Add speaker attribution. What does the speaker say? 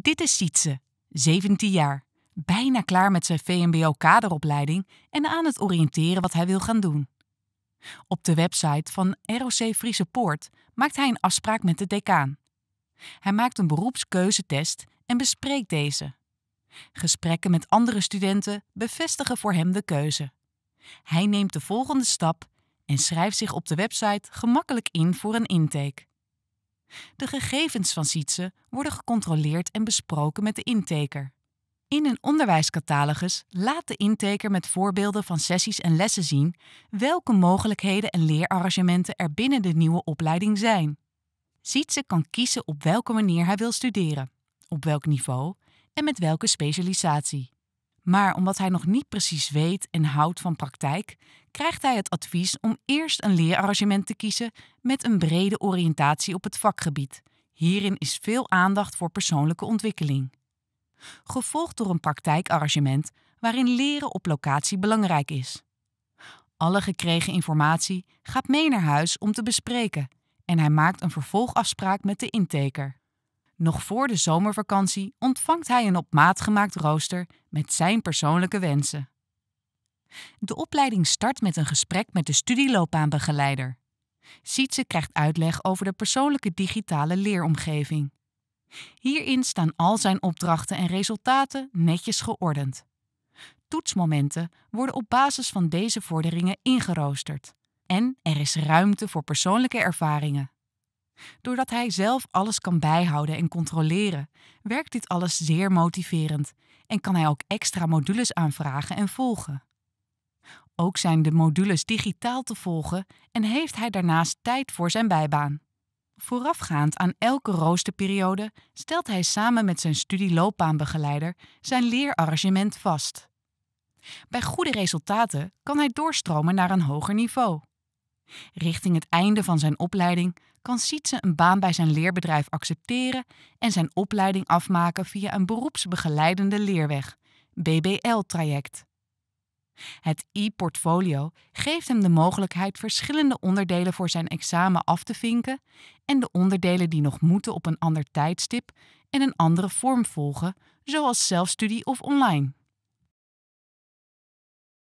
Speaker 1: Dit is Sietse, 17 jaar, bijna klaar met zijn VMBO-kaderopleiding en aan het oriënteren wat hij wil gaan doen. Op de website van ROC Friese Poort maakt hij een afspraak met de decaan. Hij maakt een beroepskeuzetest en bespreekt deze. Gesprekken met andere studenten bevestigen voor hem de keuze. Hij neemt de volgende stap en schrijft zich op de website gemakkelijk in voor een intake. De gegevens van Sietse worden gecontroleerd en besproken met de inteker. In een onderwijscatalogus laat de inteker met voorbeelden van sessies en lessen zien welke mogelijkheden en leerarrangementen er binnen de nieuwe opleiding zijn. Sietse kan kiezen op welke manier hij wil studeren, op welk niveau en met welke specialisatie. Maar omdat hij nog niet precies weet en houdt van praktijk, krijgt hij het advies om eerst een leerarrangement te kiezen met een brede oriëntatie op het vakgebied. Hierin is veel aandacht voor persoonlijke ontwikkeling. Gevolgd door een praktijkarrangement waarin leren op locatie belangrijk is. Alle gekregen informatie gaat mee naar huis om te bespreken en hij maakt een vervolgafspraak met de inteker. Nog voor de zomervakantie ontvangt hij een op maat gemaakt rooster met zijn persoonlijke wensen. De opleiding start met een gesprek met de studieloopbaanbegeleider. Sietse krijgt uitleg over de persoonlijke digitale leeromgeving. Hierin staan al zijn opdrachten en resultaten netjes geordend. Toetsmomenten worden op basis van deze vorderingen ingeroosterd. En er is ruimte voor persoonlijke ervaringen. Doordat hij zelf alles kan bijhouden en controleren, werkt dit alles zeer motiverend en kan hij ook extra modules aanvragen en volgen. Ook zijn de modules digitaal te volgen en heeft hij daarnaast tijd voor zijn bijbaan. Voorafgaand aan elke roosterperiode stelt hij samen met zijn studieloopbaanbegeleider zijn leerarrangement vast. Bij goede resultaten kan hij doorstromen naar een hoger niveau. Richting het einde van zijn opleiding kan Sietse een baan bij zijn leerbedrijf accepteren en zijn opleiding afmaken via een beroepsbegeleidende leerweg, BBL-traject. Het e-portfolio geeft hem de mogelijkheid verschillende onderdelen voor zijn examen af te vinken en de onderdelen die nog moeten op een ander tijdstip en een andere vorm volgen, zoals zelfstudie of online.